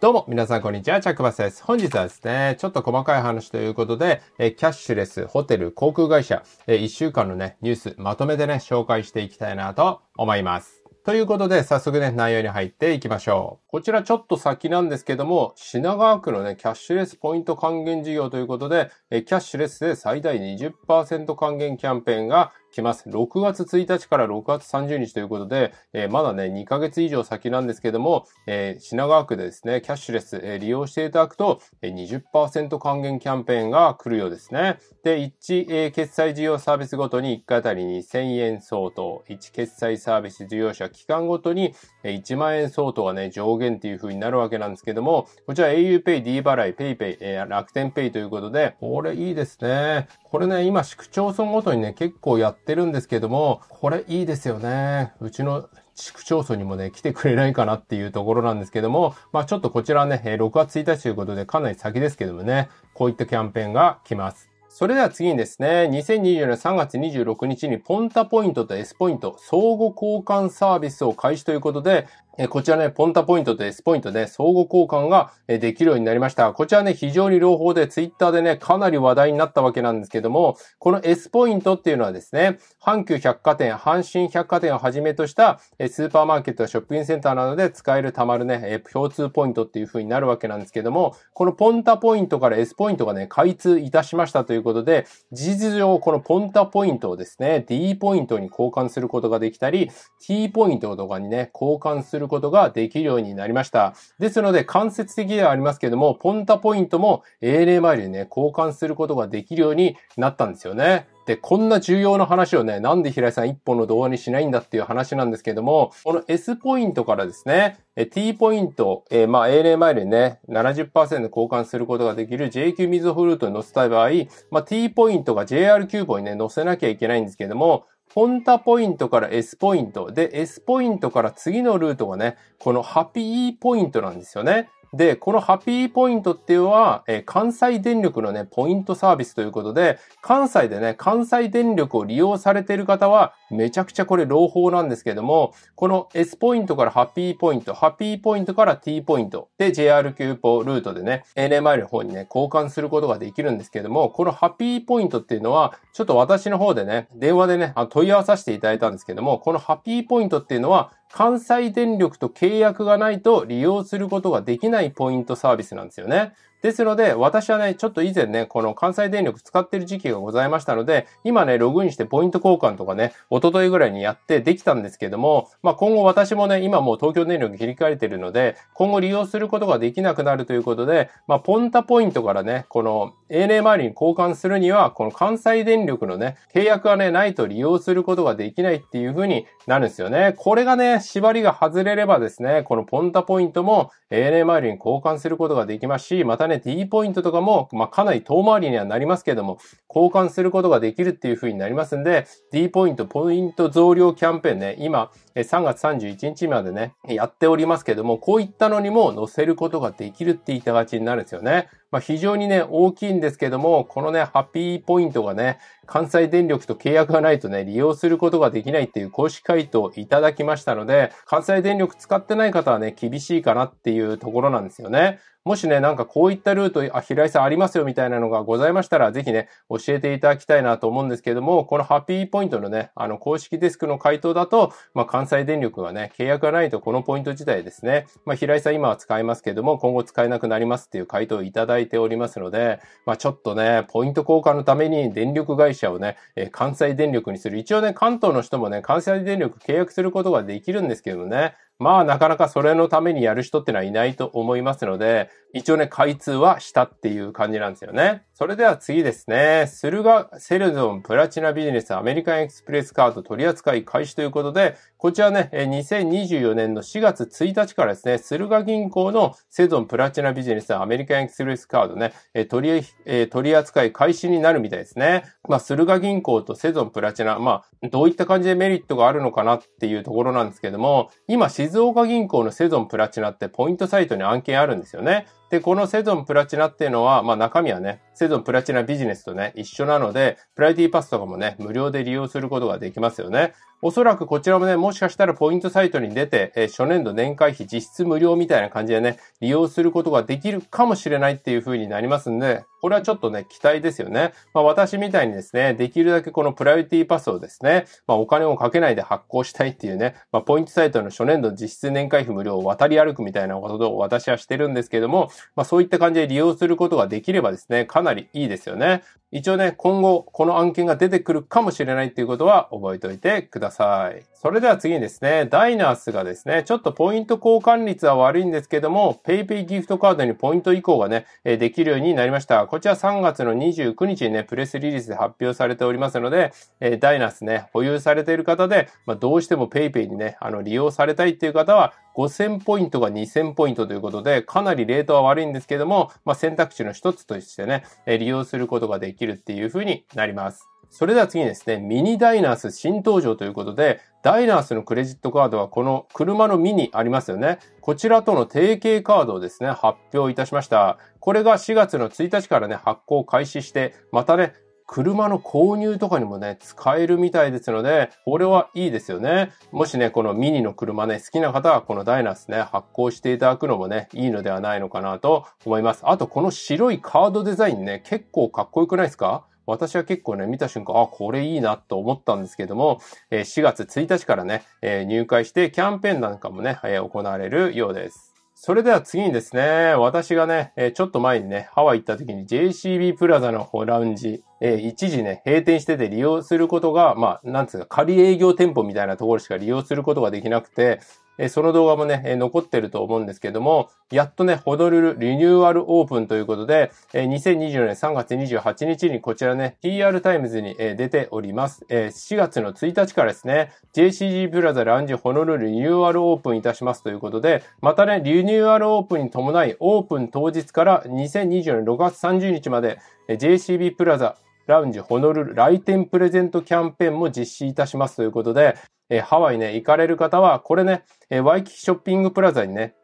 どうも、皆さん、こんにちは。チャックバスです。本日はですね、ちょっと細かい話ということで、えキャッシュレス、ホテル、航空会社、え1週間のね、ニュース、まとめてね、紹介していきたいなと思います。ということで、早速ね、内容に入っていきましょう。こちらちょっと先なんですけども、品川区のね、キャッシュレスポイント還元事業ということで、えキャッシュレスで最大20%還元キャンペーンが、来ます。6月1日から6月30日ということで、えー、まだね、2ヶ月以上先なんですけども、えー、品川区でですね、キャッシュレス、えー、利用していただくと、えー、20%還元キャンペーンが来るようですね。で、1、えー、決済事業サービスごとに1回あたり2 0 0 0円相当、1決済サービス事業者期間ごとに1万円相当がね、上限っていう風になるわけなんですけども、こちら auPay、D 払い、PayPay、えー、楽天 Pay ということで、これいいですね。これね、今市区町村ごとにね、結構やってってるんですけども、これいいですよね。うちの市区町村にもね、来てくれないかなっていうところなんですけども、まあちょっとこちらね、6月1日ということでかなり先ですけどもね、こういったキャンペーンが来ます。それでは次にですね、2024年3月26日にポンタポイントと S ポイント相互交換サービスを開始ということで、こちらね、ポンタポイントと S ポイントで、ね、相互交換ができるようになりました。こちらね、非常に両方で Twitter でね、かなり話題になったわけなんですけども、この S ポイントっていうのはですね、阪急百貨店、阪神百貨店をはじめとしたスーパーマーケットやショッピングセンターなどで使えるたまるね、共通ポイントっていう風になるわけなんですけども、このポンタポイントから S ポイントがね、開通いたしましたということで、事実上このポンタポイントをですね、D ポイントに交換することができたり、T ポイントとかにね、交換するすることができるようになりました。ですので、間接的ではありますけども、ポンタポイントも ANA マイルにね、交換することができるようになったんですよね。で、こんな重要な話をね、なんで平井さん一本の動画にしないんだっていう話なんですけども、この S ポイントからですね、T ポイント、えー、まあ ANA マイルにね、70%交換することができる JQ ミズフルートに載せたい場合、まあ T ポイントが JRQ ポインにね、載せなきゃいけないんですけども、ポンタポイントから S ポイント。で、S ポイントから次のルートがね、このハッピーポイントなんですよね。で、このハピーポイントっていうのは、えー、関西電力のね、ポイントサービスということで、関西でね、関西電力を利用されている方は、めちゃくちゃこれ朗報なんですけども、この S ポイントからハピーポイント、ハピーポイントから T ポイントで JR 急ポルートでね、n m i の方にね、交換することができるんですけども、このハピーポイントっていうのは、ちょっと私の方でね、電話でね、問い合わさせていただいたんですけども、このハピーポイントっていうのは、関西電力と契約がないと利用することができないポイントサービスなんですよね。ですので、私はね、ちょっと以前ね、この関西電力使ってる時期がございましたので、今ね、ログインしてポイント交換とかね、おとといぐらいにやってできたんですけども、まあ今後私もね、今もう東京電力切り替えてるので、今後利用することができなくなるということで、まあポンタポイントからね、この ANA 周りに交換するには、この関西電力のね、契約がね、ないと利用することができないっていう風になるんですよね。これがね、縛りが外れればですね、このポンタポイントも ANA 周りに交換することができますし、またねね、t ポイントとかも、まあ、かなり遠回りにはなりますけれども、交換することができるっていう風になりますんで、d ポイント、ポイント増量キャンペーンね、今、3月31日までね、やっておりますけども、こういったのにも載せることができるって言いたがちになるんですよね。まあ、非常にね、大きいんですけども、このね、ハッピーポイントがね、関西電力と契約がないとね、利用することができないっていう公式回答いただきましたので、関西電力使ってない方はね、厳しいかなっていうところなんですよね。もしね、なんかこういったルート、あ、平井さんありますよみたいなのがございましたら、ぜひね、教えていただきたいなと思うんですけども、このハッピーポイントのね、あの、公式デスクの回答だと、まあ、関西電力がね、契約がないとこのポイント自体ですね、まあ、平井さん今は使えますけども、今後使えなくなりますっていう回答をいただいておりますので、まあ、ちょっとね、ポイント交換のために電力会社をね、え関西電力にする。一応ね、関東の人もね、関西電力契約することができるんですけどね、まあなかなかそれのためにやる人ってのはいないと思いますので、一応ね、開通はしたっていう感じなんですよね。それでは次ですね。スルガセルゾンプラチナビジネスアメリカンエクスプレスカード取扱い開始ということで、こちらね、2024年の4月1日からですね、スルガ銀行のセゾンプラチナビジネスアメリカンエクスプレスカードね、取り取扱い開始になるみたいですね。まあ、スルガ銀行とセゾンプラチナ、まあ、どういった感じでメリットがあるのかなっていうところなんですけども、今、静岡銀行のセゾンプラチナってポイントサイトに案件あるんですよね。で、このセゾンプラチナっていうのは、まあ中身はね、セゾンプラチナビジネスとね、一緒なので、プライティパスとかもね、無料で利用することができますよね。おそらくこちらもね、もしかしたらポイントサイトに出て、えー、初年度年会費実質無料みたいな感じでね、利用することができるかもしれないっていう風になりますんで、これはちょっとね、期待ですよね。まあ私みたいにですね、できるだけこのプライオリティパスをですね、まあお金をかけないで発行したいっていうね、まあポイントサイトの初年度実質年会費無料を渡り歩くみたいなことを私はしてるんですけども、まあそういった感じで利用することができればですね、かなりいいですよね。一応ね、今後この案件が出てくるかもしれないっていうことは覚えておいてください。ださい。それでは次にですね、ダイナースがですね、ちょっとポイント交換率は悪いんですけども、PayPay ギフトカードにポイント移行がね、できるようになりました。こちら3月の29日にね、プレスリリースで発表されておりますので、ダイナースね、保有されている方で、まあ、どうしても PayPay にね、あの、利用されたいっていう方は、5000ポイントが2000ポイントということで、かなりレートは悪いんですけども、まあ、選択肢の一つとしてね、利用することができるっていうふうになります。それでは次にですね、ミニダイナース新登場ということで、ダイナースのクレジットカードはこの車のミニありますよね。こちらとの提携カードをですね、発表いたしました。これが4月の1日からね、発行開始して、またね、車の購入とかにもね、使えるみたいですので、これはいいですよね。もしね、このミニの車ね、好きな方はこのダイナースね、発行していただくのもね、いいのではないのかなと思います。あと、この白いカードデザインね、結構かっこよくないですか私は結構ね、見た瞬間、あ、これいいなと思ったんですけども、え4月1日からね、え入会してキャンペーンなんかもね、行われるようです。それでは次にですね、私がね、えちょっと前にね、ハワイ行った時に JCB プラザのラウンジ、え一時ね、閉店してて利用することが、まあ、なんつうか、仮営業店舗みたいなところしか利用することができなくて、えその動画もね、え残ってると思うんですけども、やっとね、ホノルルリニューアルオープンということで、え2024年3月28日にこちらね、PR タイムズに、え出ております。え4月の1日からですね、JCG プラザランジホノルルリニューアルオープンいたしますということで、またね、リニューアルオープンに伴い、オープン当日から2024年6月30日まで、JCB プラザラウンジホノルル来店プレゼントキャンペーンも実施いたしますということで、えハワイね、行かれる方は、これね、えワイキキショッピングプラザにね、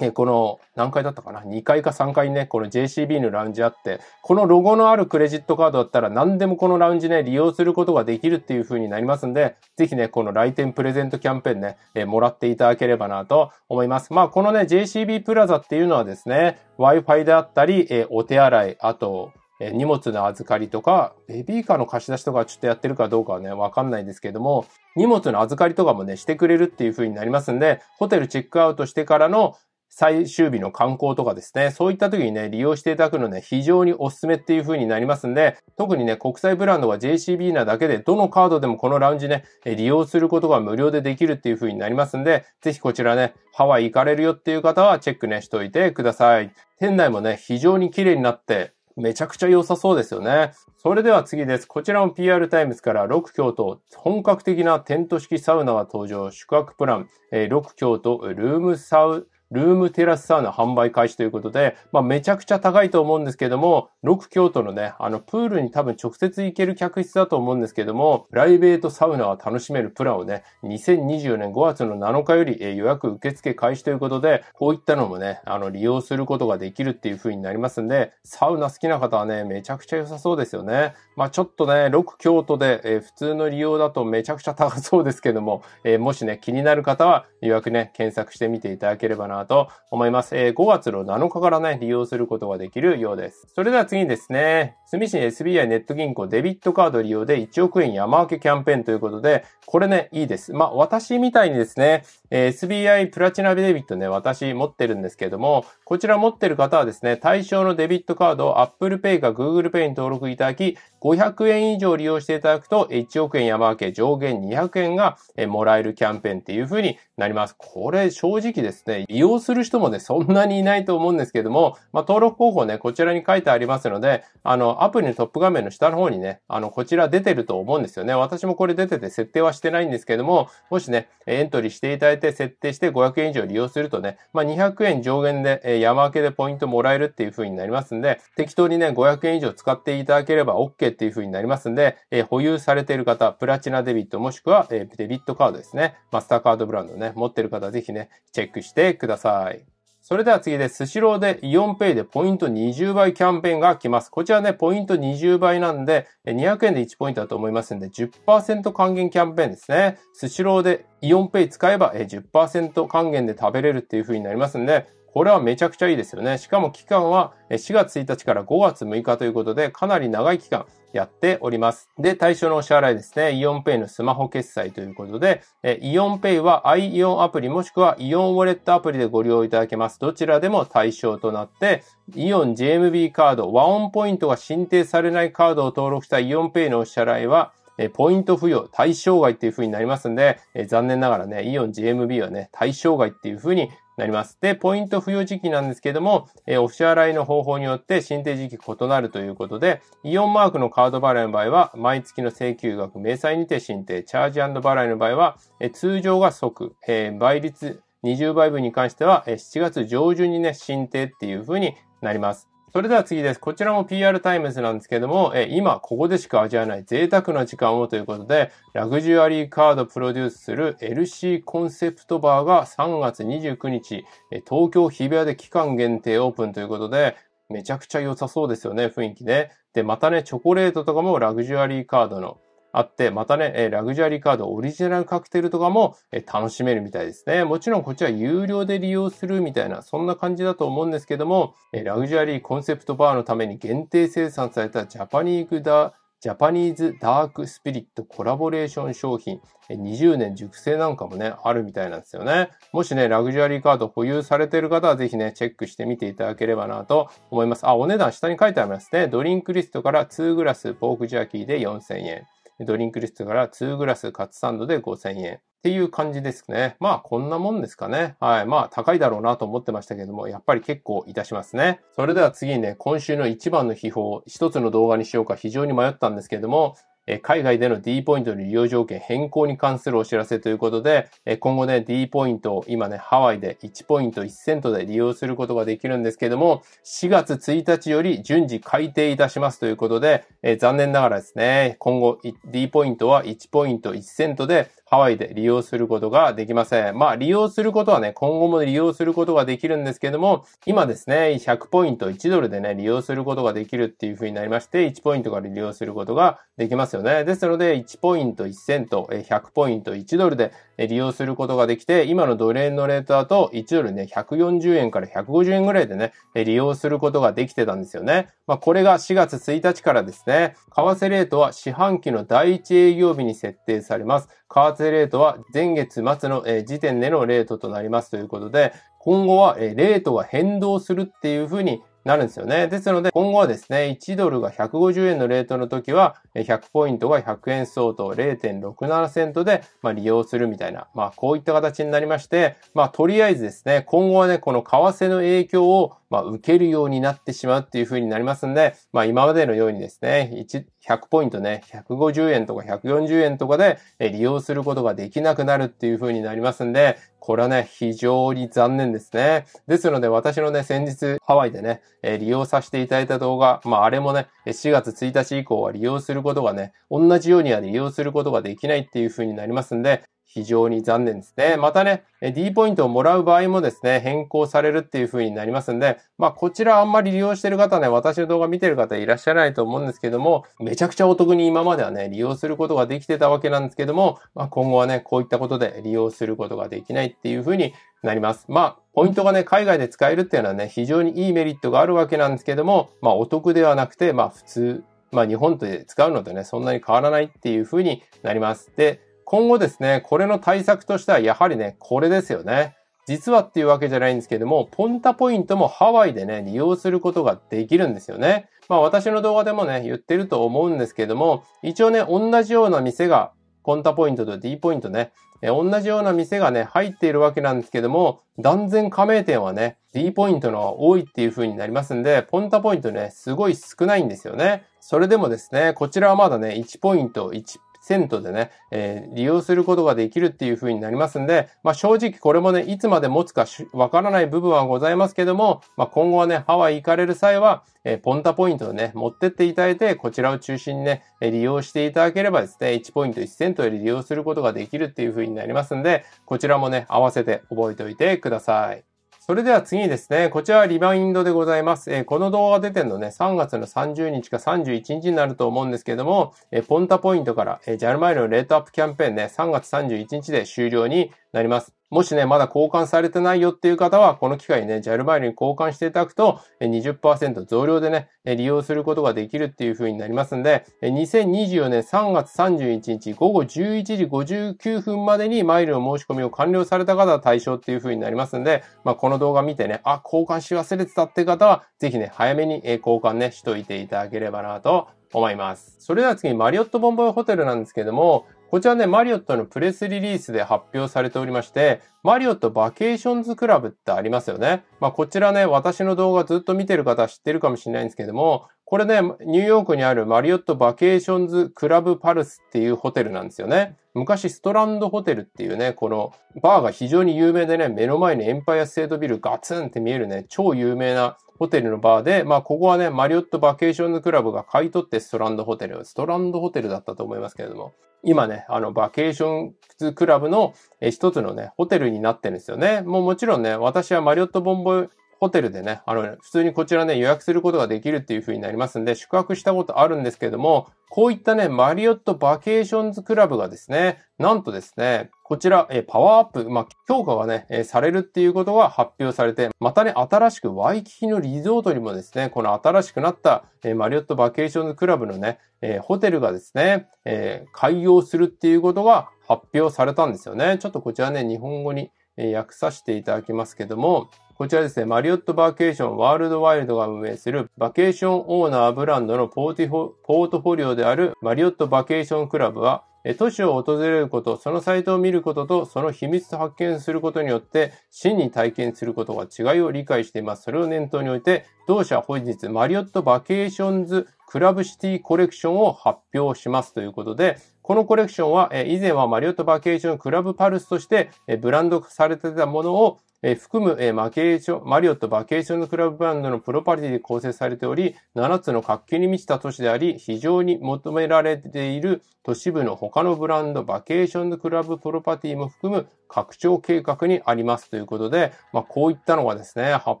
えこの、何階だったかな ?2 階か3階にね、この JCB のラウンジあって、このロゴのあるクレジットカードだったら何でもこのラウンジね、利用することができるっていう風になりますんで、ぜひね、この来店プレゼントキャンペーンね、えもらっていただければなと思います。まあ、このね、JCB プラザっていうのはですね、Wi-Fi であったり、えお手洗い、あと、荷物の預かりとか、ベビーカーの貸し出しとかちょっとやってるかどうかはね、わかんないですけども、荷物の預かりとかもね、してくれるっていう風になりますんで、ホテルチェックアウトしてからの最終日の観光とかですね、そういった時にね、利用していただくのね、非常におすすめっていう風になりますんで、特にね、国際ブランドは JCB なだけで、どのカードでもこのラウンジね、利用することが無料でできるっていう風になりますんで、ぜひこちらね、ハワイ行かれるよっていう方はチェックね、しといてください。店内もね、非常に綺麗になって、めちゃくちゃ良さそうですよね。それでは次です。こちらも PR タイムズから6京都、本格的なテント式サウナが登場、宿泊プラン、えー、6京都ルームサウ、ルームテラスサウナ販売開始ということで、まあ、めちゃくちゃ高いと思うんですけども、6京都のね、あの、プールに多分直接行ける客室だと思うんですけども、プライベートサウナを楽しめるプランをね、2024年5月の7日より予約受付開始ということで、こういったのもね、あの、利用することができるっていう風になりますんで、サウナ好きな方はね、めちゃくちゃ良さそうですよね。まあ、ちょっとね、6京都で、え普通の利用だとめちゃくちゃ高そうですけども、えもしね、気になる方は予約ね、検索してみていただければなと思います。えー、5月の7日からね、利用することができるようです。それでは次にですね、住市 SBI ネット銀行デビットカード利用で1億円山分けキャンペーンということで、これね、いいです。まあ、私みたいにですね、えー、SBI プラチナデビットね、私持ってるんですけども、こちら持ってる方はですね、対象のデビットカードを Apple Pay か Google Pay に登録いただき、500円以上利用していただくと、1億円山分け上限200円がもらえるキャンペーンっていう風になります。これ正直ですね、利用用する人もね、そんなにいないと思うんですけども、まあ、登録方法ね、こちらに書いてありますので、あの、アプリのトップ画面の下の方にね、あの、こちら出てると思うんですよね。私もこれ出てて設定はしてないんですけども、もしね、エントリーしていただいて設定して500円以上利用するとね、まあ、200円上限で、え山分けでポイントもらえるっていう風になりますんで、適当にね、500円以上使っていただければ OK っていう風になりますんで、え保有されている方、プラチナデビットもしくは、えデビットカードですね、マスターカードブランドね、持ってる方ぜひね、チェックしてください。さい。それでは次です。スシローでイオンペイでポイント20倍キャンペーンが来ます。こちらね、ポイント20倍なんで、200円で1ポイントだと思いますんで、10%還元キャンペーンですね。スシローでイオンペイ使えば10%還元で食べれるっていう風になりますんで、これはめちゃくちゃいいですよね。しかも期間は4月1日から5月6日ということで、かなり長い期間やっております。で、対象のお支払いですね。イオンペイのスマホ決済ということで、イオンペイは i イオンアプリもしくはイオンウォレットアプリでご利用いただけます。どちらでも対象となって、イオン JMB カード、和音ポイントが申請されないカードを登録したイオンペイのお支払いは、えポイント付与、対象外っていう風になりますんで、え残念ながらね、イオン GMB はね、対象外っていう風になります。で、ポイント付与時期なんですけども、えー、お支払いの方法によって申請時期異なるということで、イオンマークのカード払いの場合は、毎月の請求額、明細にて申請、チャージ払いの場合は、えー、通常が即、えー、倍率20倍分に関しては、えー、7月上旬にね、申請っていうふうになります。それでは次です。こちらも PR タイムズなんですけども、え今ここでしか味わえない贅沢な時間をということで、ラグジュアリーカードプロデュースする LC コンセプトバーが3月29日、え東京日比谷で期間限定オープンということで、めちゃくちゃ良さそうですよね、雰囲気ね。で、またね、チョコレートとかもラグジュアリーカードのあって、またね、ラグジュアリーカード、オリジナルカクテルとかも、楽しめるみたいですね。もちろんこっちは有料で利用するみたいな、そんな感じだと思うんですけども、ラグジュアリーコンセプトバーのために限定生産されたジャパニーグダージャパニーズダークスピリットコラボレーション商品、20年熟成なんかもね、あるみたいなんですよね。もしね、ラグジュアリーカード保有されている方はぜひね、チェックしてみていただければなと思います。あ、お値段下に書いてありますね。ドリンクリストから2グラスポークジャーキーで4000円。ドリンクリストから2グラスカツサンドで5000円。っていう感じですね。まあこんなもんですかね。はい。まあ高いだろうなと思ってましたけども、やっぱり結構いたしますね。それでは次にね、今週の一番の秘宝、一つの動画にしようか非常に迷ったんですけれども、え海外での D ポイントの利用条件変更に関するお知らせということで、え今後ね、D ポイントを今ね、ハワイで1ポイント1セントで利用することができるんですけども、4月1日より順次改定いたしますということで、え残念ながらですね、今後 D ポイントは1ポイント1セントでハワイで利用することができません。まあ、利用することはね、今後も利用することができるんですけども、今ですね、100ポイント1ドルでね、利用することができるっていう風になりまして、1ポイントから利用することができますよね。ですので、1ポイント1セント、100ポイント1ドルで利用することができて、今のドル円のレートだと1ドルね、140円から150円ぐらいでね、利用することができてたんですよね。まあ、これが4月1日からですね、為替レートは四半期の第1営業日に設定されます。為替レートは前月末の時点でのレートとなりますということで、今後はレートが変動するっていうふうになるんですよね。ですので、今後はですね、1ドルが150円のレートの時は、100ポイントが100円相当0.67セントで、ま利用するみたいな、まあ、こういった形になりまして、まあ、とりあえずですね、今後はね、この為替の影響をまあ、受けるようになってしまうっていう風になりますんで、まあ、今までのようにですね、100ポイントね、150円とか140円とかで利用することができなくなるっていう風になりますんで、これはね、非常に残念ですね。ですので、私のね、先日、ハワイでね、え利用させていただいた動画、まあ、あれもね、4月1日以降は利用することがね、同じようには利用することができないっていう風になりますんで、非常に残念ですね。またね、D ポイントをもらう場合もですね、変更されるっていう風になりますんで、まあこちらあんまり利用してる方ね、私の動画見てる方いらっしゃらないと思うんですけども、めちゃくちゃお得に今まではね、利用することができてたわけなんですけども、まあ今後はね、こういったことで利用することができないっていう風になります。まあ、ポイントがね、海外で使えるっていうのはね、非常にいいメリットがあるわけなんですけども、まあお得ではなくて、まあ普通、まあ日本で使うのとね、そんなに変わらないっていう風になります。で、今後ですね、これの対策としてはやはりね、これですよね。実はっていうわけじゃないんですけども、ポンタポイントもハワイでね、利用することができるんですよね。まあ私の動画でもね、言ってると思うんですけども、一応ね、同じような店が、ポンタポイントと D ポイントね、え同じような店がね、入っているわけなんですけども、断然加盟店はね、D ポイントの方が多いっていう風になりますんで、ポンタポイントね、すごい少ないんですよね。それでもですね、こちらはまだね、1ポイント1セントでね、えー、利用することができるっていう風になりますんで、まあ、正直これもね、いつまで持つかわからない部分はございますけども、まあ、今後はね、ハワイ行かれる際は、えー、ポンタポイントをね、持ってっていただいて、こちらを中心にね、利用していただければですね、1ポイント1セントより利用することができるっていう風になりますんで、こちらもね、合わせて覚えておいてください。それでは次ですね。こちらはリバインドでございます。えー、この動画出てるのね、3月の30日か31日になると思うんですけども、えー、ポンタポイントから、えー、ジャルマイルのレートアップキャンペーンね、3月31日で終了になります。もしね、まだ交換されてないよっていう方は、この機会にね、JAL マイルに交換していただくと20、増量でね、利用することができるっていう風になりますんで、2024年3月31日午後11時59分までにマイルの申し込みを完了された方は対象っていう風になりますんで、まあ、この動画見てね、あ、交換し忘れてたって方は、ぜひね、早めに交換ね、しといていただければなと思います。それでは次、マリオットボンボイホテルなんですけども、こちらね、マリオットのプレスリリースで発表されておりまして、マリオットバケーションズクラブってありますよね。まあ、こちらね、私の動画ずっと見てる方知ってるかもしれないんですけども、これね、ニューヨークにあるマリオットバケーションズクラブパルスっていうホテルなんですよね。昔ストランドホテルっていうね、このバーが非常に有名でね、目の前にエンパイアステートビルガツンって見えるね、超有名なホテルのバーで、まあ、ここはね、マリオットバケーションズクラブが買い取ってストランドホテル、ストランドホテルだったと思いますけれども、今ね、あの、バケーションズクラブの一つのね、ホテルになってるんですよね。もうもちろんね、私はマリオットボンボイホテルでね、あの、普通にこちらね、予約することができるっていう風になりますんで、宿泊したことあるんですけども、こういったね、マリオットバケーションズクラブがですね、なんとですね、こちら、えパワーアップ、まあ、強化がね、えされるっていうことが発表されて、またね、新しくワイキキのリゾートにもですね、この新しくなった、えマリオットバケーションズクラブのね、えホテルがですね、え開業するっていうことが発表されたんですよね。ちょっとこちらね、日本語にえ訳させていただきますけども、こちらですね、マリオットバケーションワールドワイルドが運営するバケーションオーナーブランドのポーティフポートフォリオであるマリオットバケーションクラブは、都市を訪れること、そのサイトを見ることと、その秘密を発見することによって、真に体験することが違いを理解しています。それを念頭において、同社本日、マリオットバケーションズクラブシティコレクションを発表しますということで、このコレクションは、以前はマリオットバケーションクラブパルスとして、ブランドされてたものを、含む、マケーション、マリオットバケーションのクラブブランドのプロパティで構成されており、7つの活気に満ちた都市であり、非常に求められている都市部の他のブランド、バケーションのクラブプロパティも含む拡張計画にありますということで、まあ、こういったのがですね、発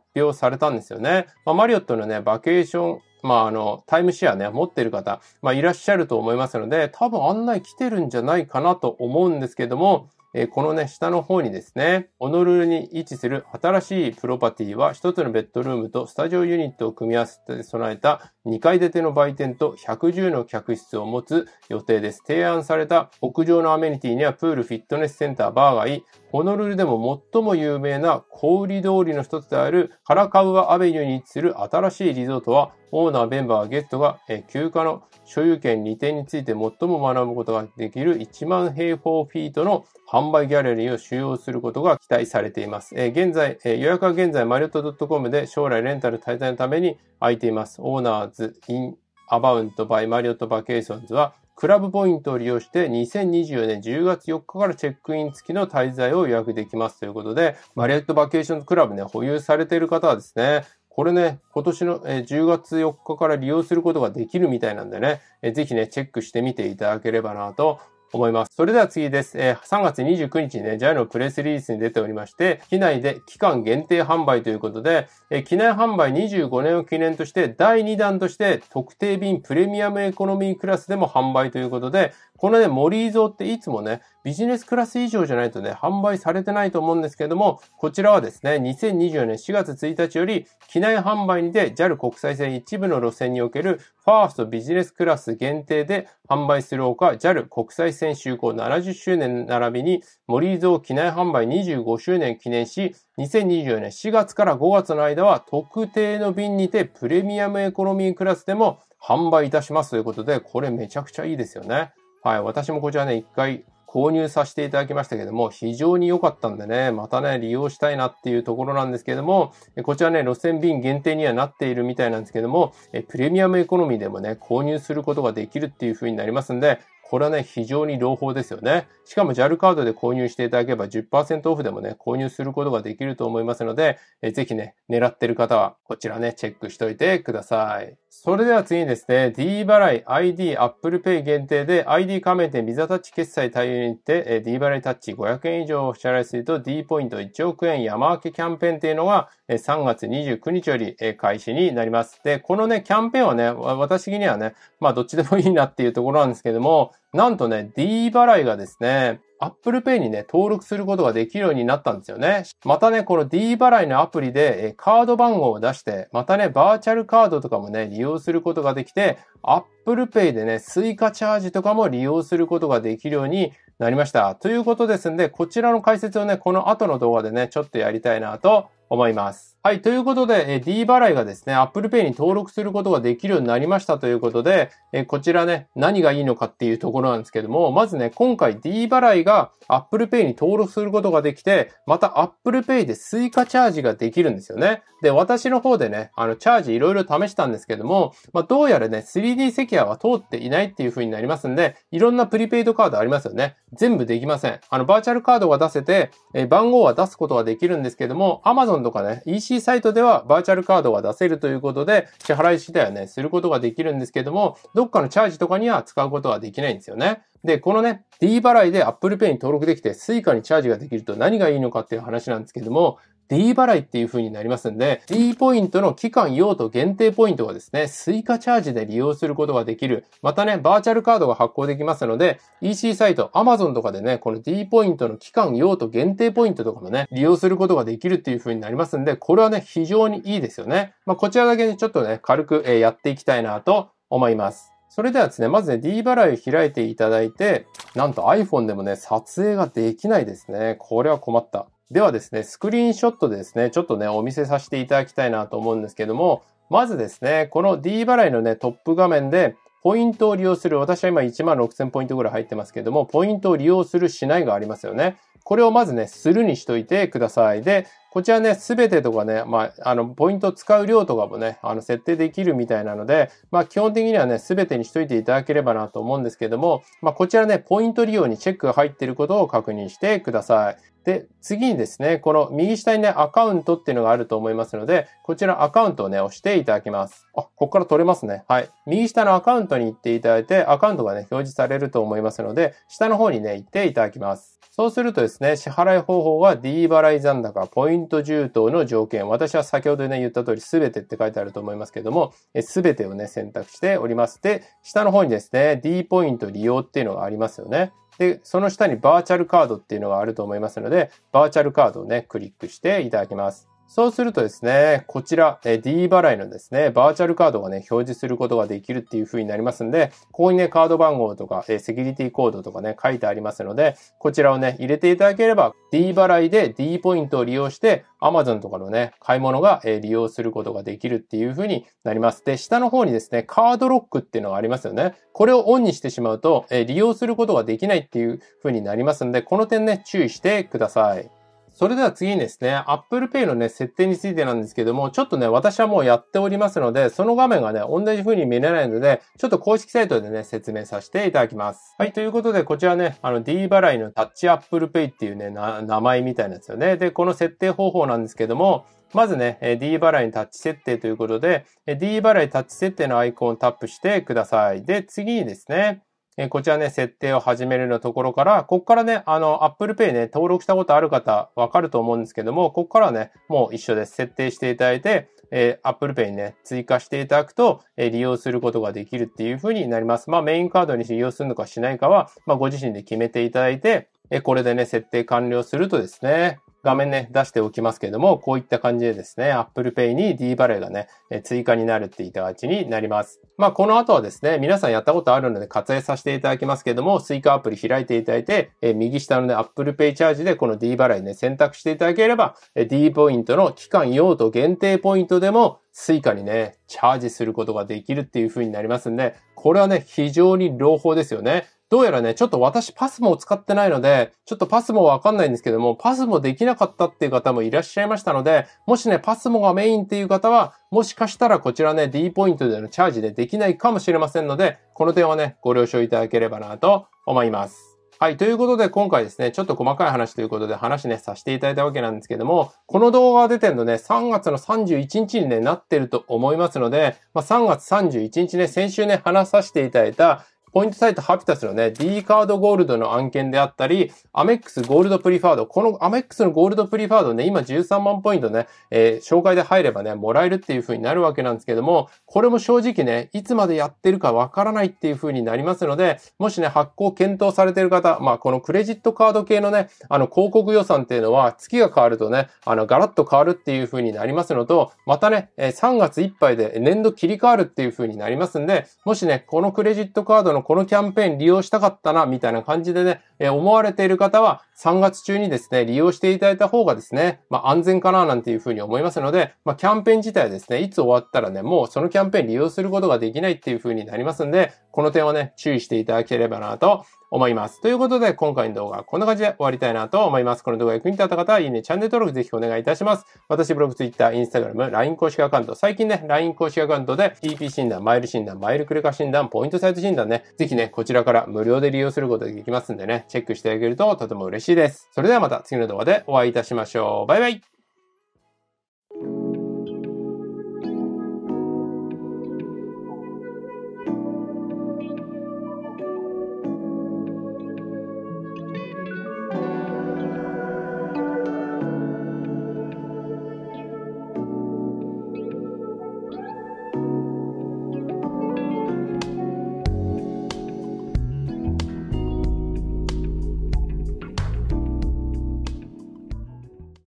表されたんですよね。まあ、マリオットのね、バケーションまあ、あの、タイムシェアね、持ってる方、まあ、いらっしゃると思いますので、多分案内来てるんじゃないかなと思うんですけども、えー、このね、下の方にですね、オノルルに位置する新しいプロパティは、一つのベッドルームとスタジオユニットを組み合わせて備えた2階建ての売店と110の客室を持つ予定です。提案された屋上のアメニティにはプール、フィットネスセンター、バーがいい、ホノルルでも最も有名な小売通りの一つであるカラカウアアベニューに位置する新しいリゾートは、オーナーメンバーゲットが休暇の所有権利点について最も学ぶことができる1万平方フィートの販売ギャラリーを収容することが期待されています。現在、予約は現在マリオット .com で将来レンタル滞在のために空いています。オーナーズ・イン・アバウント・バイ・マリオット・バケーションズはクラブポイントを利用して2024年10月4日からチェックイン付きの滞在を予約できますということで、マリエットバケーションクラブね、保有されている方はですね、これね、今年の10月4日から利用することができるみたいなんでね、ぜひね、チェックしてみていただければなと思います。それでは次です。えー、3月29日にね、JAL のプレスリリースに出ておりまして、機内で期間限定販売ということで、えー、機内販売25年を記念として、第2弾として特定便プレミアムエコノミークラスでも販売ということで、このね、森伊蔵っていつもね、ビジネスクラス以上じゃないとね、販売されてないと思うんですけども、こちらはですね、2024年4月1日より、機内販売にて JAL 国際線一部の路線におけるファーストビジネスクラス限定で販売するほか、JAL 国際線就航70周年並びに、森井蔵機内販売25周年記念し、2024年4月から5月の間は特定の便にてプレミアムエコノミークラスでも販売いたしますということで、これめちゃくちゃいいですよね。はい、私もこちらね、一回購入させていただきましたけども、非常に良かったんでね、またね、利用したいなっていうところなんですけども、こちらね、路線便限定にはなっているみたいなんですけども、プレミアムエコノミーでもね、購入することができるっていう風になりますんで、これはね、非常に朗報ですよね。しかも JAL カードで購入していただければ10%オフでもね、購入することができると思いますので、えぜひね、狙ってる方はこちらね、チェックしといてください。それでは次にですね、D 払い ID Apple Pay 限定で ID 加盟店ビザタッチ決済対応にて D 払いタッチ500円以上を支払いすると D ポイント1億円山分けキャンペーンっていうのが3月29日より開始になります。で、このね、キャンペーンはね、私的にはね、まあどっちでもいいなっていうところなんですけども、なんとね、D 払いがですね、Apple Pay にね、登録することができるようになったんですよね。またね、この D 払いのアプリで、えカード番号を出して、またね、バーチャルカードとかもね、利用することができて、Apple Pay でね、追加チャージとかも利用することができるようになりました。ということですんで、こちらの解説をね、この後の動画でね、ちょっとやりたいなと思います。はい。ということで、え D 払いがですね、Apple Pay に登録することができるようになりましたということで、えこちらね、何がいいのかっていうところなんですけども、まずね、今回 D 払いが Apple Pay に登録することができて、また Apple Pay で追加チャージができるんですよね。で、私の方でね、あの、チャージいろいろ試したんですけども、まあ、どうやらね、3D セキュアは通っていないっていう風になりますんで、いろんなプリペイドカードありますよね。全部できません。あの、バーチャルカードが出せて、え番号は出すことができるんですけども、Amazon とかね、EC サイトではバーチャルカードが出せるということで、支払い次第はね、することができるんですけども、どっかのチャージとかには使うことはできないんですよね。で、このね、D 払いで Apple Pay に登録できて Suica にチャージができると何がいいのかっていう話なんですけども、D 払いっていう風になりますんで、D ポイントの期間用途限定ポイントはですね、追加チャージで利用することができる。またね、バーチャルカードが発行できますので、EC サイト、Amazon とかでね、この D ポイントの期間用途限定ポイントとかもね、利用することができるっていう風になりますんで、これはね、非常にいいですよね。まあ、こちらだけにちょっとね、軽くやっていきたいなと思います。それではですね、まずね、D 払いを開いていただいて、なんと iPhone でもね、撮影ができないですね。これは困った。ではですね、スクリーンショットでですね、ちょっとね、お見せさせていただきたいなと思うんですけども、まずですね、この D 払いのね、トップ画面で、ポイントを利用する、私は今1万6000ポイントぐらい入ってますけども、ポイントを利用するしないがありますよね。これをまずね、するにしといてください。で、こちらね、すべてとかね、まあ、あの、ポイント使う量とかもね、あの、設定できるみたいなので、まあ、基本的にはね、すべてにしといていただければなと思うんですけども、まあ、こちらね、ポイント利用にチェックが入っていることを確認してください。で、次にですね、この右下にね、アカウントっていうのがあると思いますので、こちらアカウントをね、押していただきます。あ、ここから取れますね。はい。右下のアカウントに行っていただいて、アカウントがね、表示されると思いますので、下の方にね、行っていただきます。そうするとですね、支払い方法は D 払い残高、ポイントント充当の条件。私は先ほどね、言った通り、すべてって書いてあると思いますけども、すべてをね、選択しております。で、下の方にですね、D ポイント利用っていうのがありますよね。で、その下にバーチャルカードっていうのがあると思いますので、バーチャルカードをね、クリックしていただきます。そうするとですね、こちら、え D 払いのですね、バーチャルカードがね、表示することができるっていう風になりますんで、ここにね、カード番号とか、えセキュリティコードとかね、書いてありますので、こちらをね、入れていただければ、D 払いで D ポイントを利用して、Amazon とかのね、買い物が、え利用することができるっていう風になります。で、下の方にですね、カードロックっていうのがありますよね。これをオンにしてしまうと、え利用することができないっていう風になりますんで、この点ね、注意してください。それでは次にですね、Apple Pay のね、設定についてなんですけども、ちょっとね、私はもうやっておりますので、その画面がね、同じ風に見れないので、ちょっと公式サイトでね、説明させていただきます。はい、ということで、こちらね、あの、D 払いのタッチ Apple Pay っていうね、名前みたいなんですよね。で、この設定方法なんですけども、まずね、D 払いにタッチ設定ということで、D 払いタッチ設定のアイコンをタップしてください。で、次にですね、えこちらね、設定を始めるのところから、ここからね、あの、Apple Pay ね、登録したことある方、わかると思うんですけども、ここからはね、もう一緒です。設定していただいて、えー、Apple Pay にね、追加していただくと、えー、利用することができるっていうふうになります。まあ、メインカードに利用するのかしないかは、まあ、ご自身で決めていただいて、えー、これでね、設定完了するとですね、画面ね、出しておきますけれども、こういった感じでですね、Apple Pay に D バレーがね、追加になるっていた形になります。まあ、この後はですね、皆さんやったことあるので割愛させていただきますけれども、スイカアプリ開いていただいて、え右下のね、Apple Pay チャージでこの D バレーね、選択していただければ、D ポイントの期間用途限定ポイントでも、スイカにね、チャージすることができるっていう風になりますんで、これはね、非常に朗報ですよね。どうやらね、ちょっと私パスモを使ってないので、ちょっとパスモわかんないんですけども、パスモできなかったっていう方もいらっしゃいましたので、もしね、パスモがメインっていう方は、もしかしたらこちらね、D ポイントでのチャージでできないかもしれませんので、この点はね、ご了承いただければなと思います。はい。ということで、今回ですね、ちょっと細かい話ということで話ね、させていただいたわけなんですけども、この動画が出てるのね、3月の31日に、ね、なってると思いますので、まあ、3月31日ね、先週ね、話させていただいたポイントサイトハピタスのね、D カードゴールドの案件であったり、アメックスゴールドプリファード。このアメックスのゴールドプリファードね、今13万ポイントね、えー、紹介で入ればね、もらえるっていう風になるわけなんですけども、これも正直ね、いつまでやってるかわからないっていう風になりますので、もしね、発行検討されてる方、まあ、このクレジットカード系のね、あの、広告予算っていうのは、月が変わるとね、あの、ガラッと変わるっていう風になりますのと、またね、3月いっぱいで年度切り替わるっていう風になりますんで、もしね、このクレジットカードのこのキャンペーン利用したかったな、みたいな感じでね、えー、思われている方は3月中にですね、利用していただいた方がですね、まあ、安全かな、なんていうふうに思いますので、まあ、キャンペーン自体ですね、いつ終わったらね、もうそのキャンペーン利用することができないっていうふうになりますんで、この点はね、注意していただければなと思います。ということで、今回の動画はこんな感じで終わりたいなと思います。この動画が役に立った方は、いいね、チャンネル登録ぜひお願いいたします。私、ブログ、ツイッター、インスタグラム、LINE 公式アカウント、最近ね、LINE 公式アカウントで EP 診断、マイル診断、マイルクレカ診断、ポイントサイト診断ね、ぜひね、こちらから無料で利用することができますんでね、チェックしてあげるととても嬉しいです。それではまた次の動画でお会いいたしましょう。バイバイ